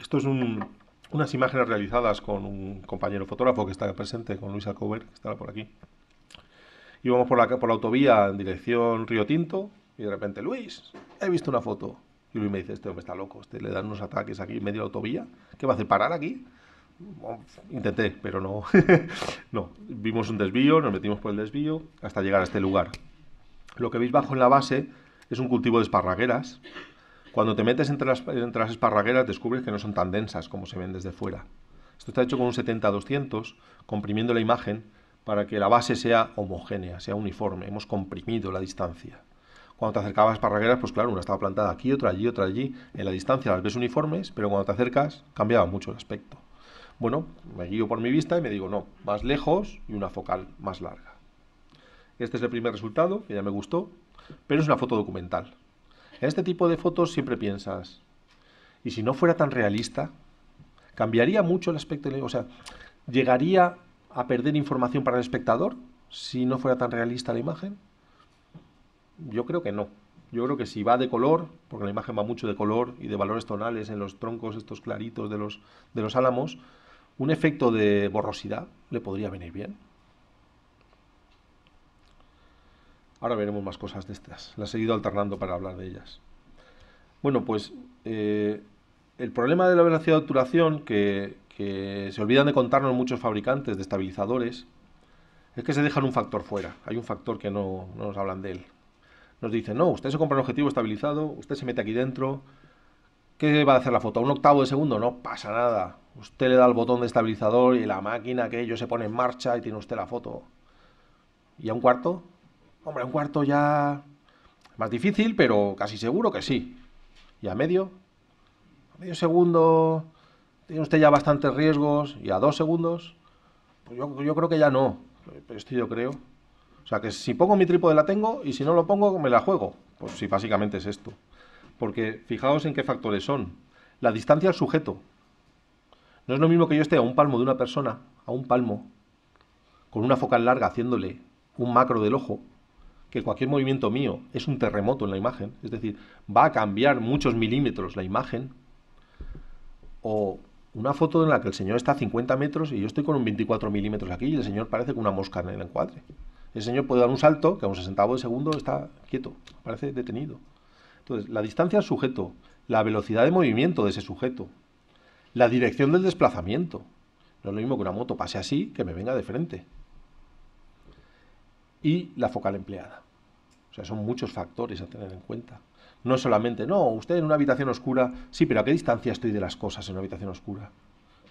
Esto es unas imágenes realizadas con un compañero fotógrafo que está presente, con Luis Alcover, que estaba por aquí. Íbamos por la, por la autovía en dirección Río Tinto y de repente, Luis, he visto una foto. Y Luis me dice, este hombre está loco, este le dan unos ataques aquí en medio de la autovía, ¿qué va a hacer? ¿Parar aquí? intenté, pero no. no, vimos un desvío, nos metimos por el desvío hasta llegar a este lugar. Lo que veis bajo en la base es un cultivo de esparragueras cuando te metes entre las, entre las esparragueras descubres que no son tan densas como se ven desde fuera. Esto está hecho con un 70-200, comprimiendo la imagen para que la base sea homogénea, sea uniforme. Hemos comprimido la distancia. Cuando te acercabas a las esparragueras, pues claro, una estaba plantada aquí, otra allí, otra allí. En la distancia las ves uniformes, pero cuando te acercas cambiaba mucho el aspecto. Bueno, me guío por mi vista y me digo, no, más lejos y una focal más larga. Este es el primer resultado, que ya me gustó, pero es una foto documental. En este tipo de fotos siempre piensas, ¿y si no fuera tan realista? ¿Cambiaría mucho el aspecto? O sea, ¿llegaría a perder información para el espectador si no fuera tan realista la imagen? Yo creo que no. Yo creo que si va de color, porque la imagen va mucho de color y de valores tonales en los troncos estos claritos de los, de los álamos, un efecto de borrosidad le podría venir bien. Ahora veremos más cosas de estas. Las he ido alternando para hablar de ellas. Bueno, pues eh, el problema de la velocidad de obturación que, se olvidan de contarnos muchos fabricantes de estabilizadores es que se dejan un factor fuera. Hay un factor que no, nos hablan de él. Nos dicen, no, usted se compra un objetivo estabilizado, usted se mete aquí dentro. ¿Qué va a hacer la foto? ¿Un octavo de segundo? No pasa nada. Usted le da el botón de estabilizador y la máquina que ellos se pone en marcha y tiene usted la foto. ¿Y a un cuarto? Hombre, un cuarto ya más difícil, pero casi seguro que sí. ¿Y a medio? A medio segundo tiene usted ya bastantes riesgos. ¿Y a dos segundos? Pues yo, creo que ya no. Esto yo creo. O sea, que si pongo mi trípode la tengo y si no lo pongo me la juego. Pues sí, básicamente es esto. Porque fijaos en qué factores son. La distancia al sujeto. No es lo mismo que yo esté a un palmo de una persona, a un palmo, con una focal larga haciéndole un macro del ojo, que cualquier movimiento mío es un terremoto en la imagen, es decir, va a cambiar muchos milímetros la imagen, o una foto en la que el señor está a 50 metros y yo estoy con un 24 milímetros aquí y el señor parece con una mosca en el encuadre. El señor puede dar un salto que a un sesentavo de segundo está quieto, parece detenido. Entonces, la distancia al sujeto, la velocidad de movimiento de ese sujeto, la dirección del desplazamiento. No es lo mismo que una moto pase así que me venga de frente y la focal empleada. O sea, son muchos factores a tener en cuenta. No solamente, no, usted en una habitación oscura, sí, pero ¿a qué distancia estoy de las cosas en una habitación oscura?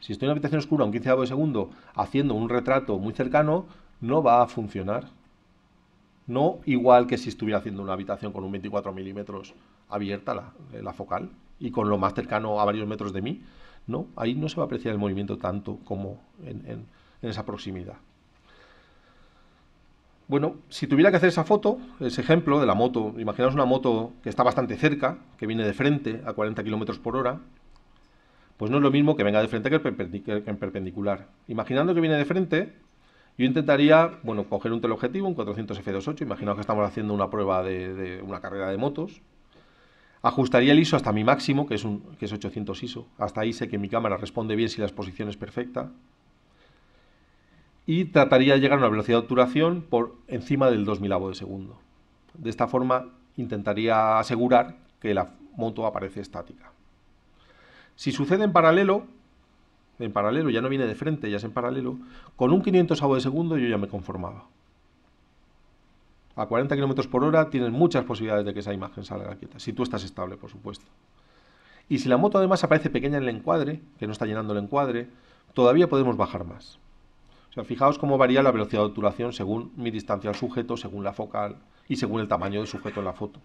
Si estoy en una habitación oscura a un 15 de segundo haciendo un retrato muy cercano, no va a funcionar. No igual que si estuviera haciendo una habitación con un 24 milímetros abierta la, eh, la focal y con lo más cercano a varios metros de mí, no, ahí no se va a apreciar el movimiento tanto como en esa proximidad. Bueno, si tuviera que hacer esa foto, ese ejemplo de la moto, imaginaos una moto que está bastante cerca, que viene de frente a 40 km por hora, pues no es lo mismo que venga de frente que en perpendicular. Imaginando que viene de frente, yo intentaría, bueno, coger un teleobjetivo, un 400 f2.8, imaginaos que estamos haciendo una prueba de, una carrera de motos, ajustaría el ISO hasta mi máximo, que es, un, que es 800 ISO, hasta ahí sé que mi cámara responde bien si la exposición es perfecta, y trataría de llegar a una velocidad de obturación por encima del 2000 de segundo. De esta forma intentaría asegurar que la moto aparece estática. Si sucede en paralelo, en paralelo, ya no viene de frente, ya es en paralelo, con un 500 de segundo yo ya me conformaba. A 40 km por hora tienes muchas posibilidades de que esa imagen salga quieta, si tú estás estable, por supuesto. Y si la moto además aparece pequeña en el encuadre, que no está llenando el encuadre, todavía podemos bajar más fijaos cómo varía la velocidad de obturación según mi distancia al sujeto, según la focal y según el tamaño del sujeto en la foto.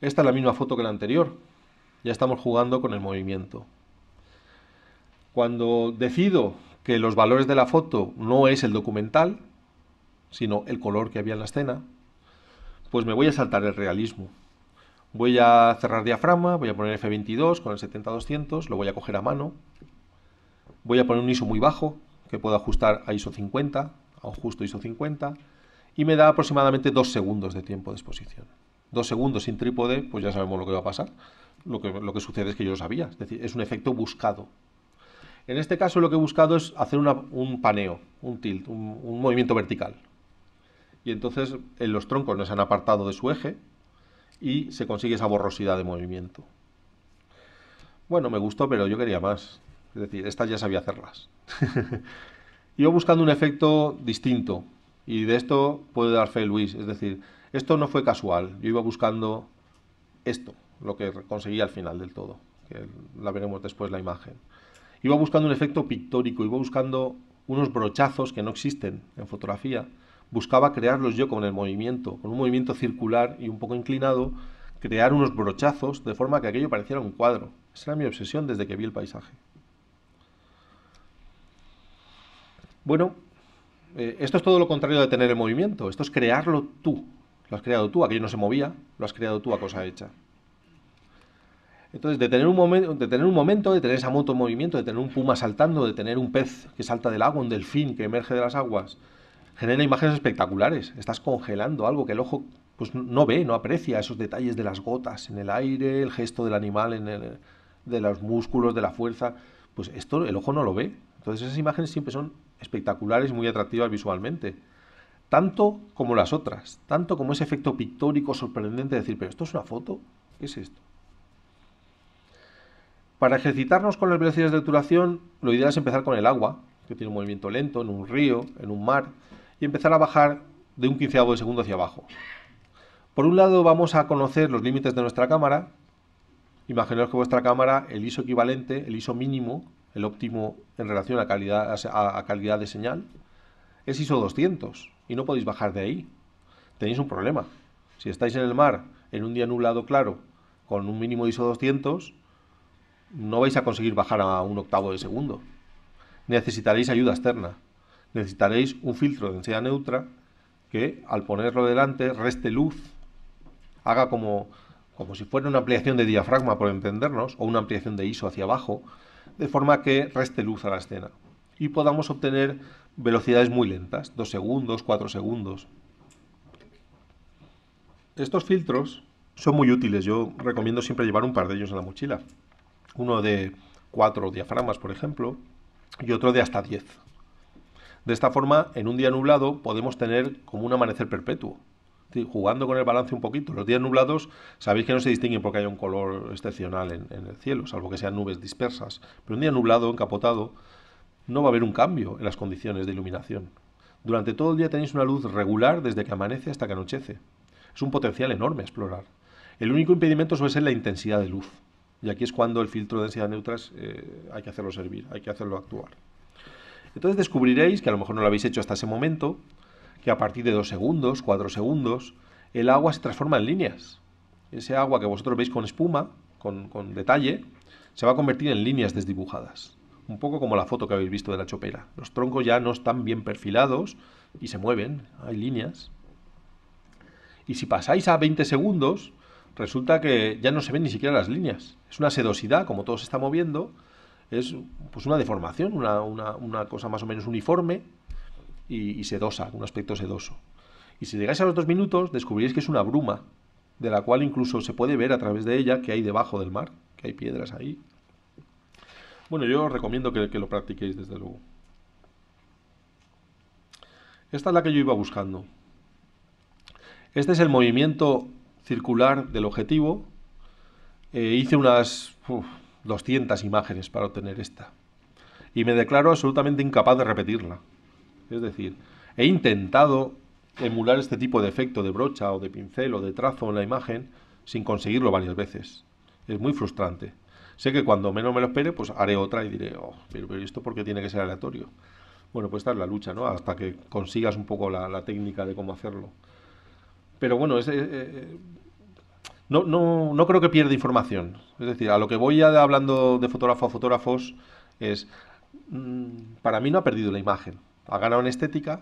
Esta es la misma foto que la anterior. Ya estamos jugando con el movimiento. Cuando decido que los valores de la foto no es el documental, sino el color que había en la escena, pues me voy a saltar el realismo. Voy a cerrar diafragma, voy a poner F22 con el 70-200, lo voy a coger a mano, Voy a poner un ISO muy bajo, que puedo ajustar a ISO 50, a un justo ISO 50, y me da aproximadamente dos segundos de tiempo de exposición. Dos segundos sin trípode, pues ya sabemos lo que va a pasar. Lo que, sucede es que yo lo sabía, es decir, es un efecto buscado. En este caso lo que he buscado es hacer un paneo, un tilt, un, movimiento vertical. Y entonces en los troncos nos han apartado de su eje y se consigue esa borrosidad de movimiento. Bueno, me gustó, pero yo quería más. Es decir, estas ya sabía hacerlas. Iba buscando un efecto distinto y de esto puede dar fe Luis. Es decir, esto no fue casual. Yo iba buscando esto, lo que conseguí al final del todo. Que la veremos después la imagen. Iba buscando un efecto pictórico, iba buscando unos brochazos que no existen en fotografía. Buscaba crearlos yo con el movimiento, con un movimiento circular y un poco inclinado, crear unos brochazos de forma que aquello pareciera un cuadro. Esa era mi obsesión desde que vi el paisaje. Bueno, eh, esto es todo lo contrario de tener el movimiento, esto es crearlo tú. Lo has creado tú, aquello no se movía, lo has creado tú a cosa hecha. Entonces, de tener, un momento, de tener un momento, esa moto en movimiento, de tener un puma saltando, de tener un pez que salta del agua, un delfín que emerge de las aguas, genera imágenes espectaculares. Estás congelando algo que el ojo pues, no ve, no aprecia, esos detalles de las gotas en el aire, el gesto del animal en el, de los músculos, de la fuerza, pues esto el ojo no lo ve. Entonces esas imágenes siempre son espectaculares muy atractivas visualmente. Tanto como las otras, tanto como ese efecto pictórico sorprendente de decir, pero esto es una foto, ¿qué es esto? Para ejercitarnos con las velocidades de obturación, lo ideal es empezar con el agua, que tiene un movimiento lento, en un río, en un mar, y empezar a bajar de un quinceavo de segundo hacia abajo. Por un lado vamos a conocer los límites de nuestra cámara, imaginaos que vuestra cámara, el ISO equivalente, el ISO mínimo, el óptimo en relación a calidad, a, calidad de señal, es ISO 200 y no podéis bajar de ahí. Tenéis un problema. Si estáis en el mar en un día nublado claro con un mínimo de ISO 200, no vais a conseguir bajar a un octavo de segundo. Necesitaréis ayuda externa. Necesitaréis un filtro de densidad neutra que al ponerlo delante reste luz, haga como como si fuera una ampliación de diafragma por entendernos, o una ampliación de ISO hacia abajo, de forma que reste luz a la escena y podamos obtener velocidades muy lentas, 2 segundos, 4 segundos. Estos filtros son muy útiles, yo recomiendo siempre llevar un par de ellos en la mochila. Uno de 4 diafragmas, por ejemplo, y otro de hasta 10. De esta forma, en un día nublado podemos tener como un amanecer perpetuo, jugando con el balance un poquito. Los días nublados sabéis que no se distinguen porque hay un color excepcional en, el cielo, salvo que sean nubes dispersas. Pero un día nublado, encapotado, no va a haber un cambio en las condiciones de iluminación. Durante todo el día tenéis una luz regular desde que amanece hasta que anochece. Es un potencial enorme a explorar. El único impedimento suele ser la intensidad de luz. Y aquí es cuando el filtro de densidad neutra eh, hay que hacerlo servir, hay que hacerlo actuar. Entonces descubriréis, que a lo mejor no lo habéis hecho hasta ese momento, que a partir de dos segundos, 4 segundos, el agua se transforma en líneas. Ese agua que vosotros veis con espuma, con, detalle, se va a convertir en líneas desdibujadas. Un poco como la foto que habéis visto de la chopera. Los troncos ya no están bien perfilados y se mueven, hay líneas. Y si pasáis a 20 segundos, resulta que ya no se ven ni siquiera las líneas. Es una sedosidad, como todo se está moviendo, es pues una deformación, una, una cosa más o menos uniforme, y, sedosa, un aspecto sedoso. Y si llegáis a los dos minutos, descubriréis que es una bruma, de la cual incluso se puede ver a través de ella que hay debajo del mar, que hay piedras ahí. Bueno, yo os recomiendo que, lo practiquéis, desde luego. Esta es la que yo iba buscando. Este es el movimiento circular del objetivo. Eh, hice unas 200 imágenes para obtener esta. Y me declaro absolutamente incapaz de repetirla. Es decir, he intentado emular este tipo de efecto de brocha o de pincel o de trazo en la imagen sin conseguirlo varias veces. Es muy frustrante. Sé que cuando menos me lo espere, pues haré otra y diré, oh, pero esto porque tiene que ser aleatorio. Bueno, pues está en la lucha, ¿no? Hasta que consigas un poco la, técnica de cómo hacerlo. Pero bueno, eh, eh, no, no, creo que pierda información. Es decir, a lo que voy ya hablando de fotógrafo a fotógrafos es, mm, para mí no ha perdido la imagen ha ganado en estética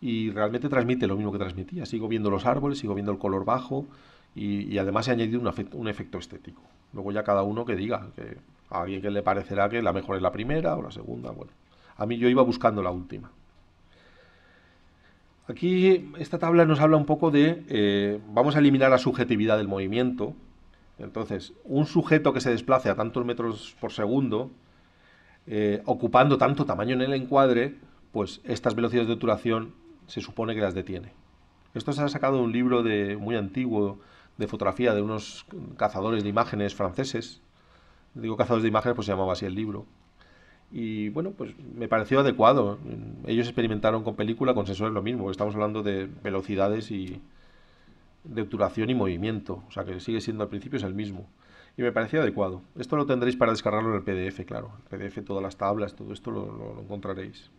y realmente transmite lo mismo que transmitía. Sigo viendo los árboles, sigo viendo el color bajo y, además además ha añadido un, efecto estético. Luego ya cada uno que diga, que a alguien que le parecerá que la mejor es la primera o la segunda, bueno. A mí yo iba buscando la última. Aquí esta tabla nos habla un poco de, eh, vamos a eliminar la subjetividad del movimiento. Entonces, un sujeto que se desplace a tantos metros por segundo, eh, ocupando tanto tamaño en el encuadre, pues estas velocidades de obturación se supone que las detiene. Esto se ha sacado de un libro de, muy antiguo de fotografía de unos cazadores de imágenes franceses. Digo cazadores de imágenes, pues se llamaba así el libro. Y bueno, pues me pareció adecuado. Ellos experimentaron con película, con sensores lo mismo. Estamos hablando de velocidades y de obturación y movimiento. O sea que sigue siendo al principio es el mismo. Y me pareció adecuado. Esto lo tendréis para descargarlo en el PDF, claro. El PDF, todas las tablas, todo esto lo encontraréis.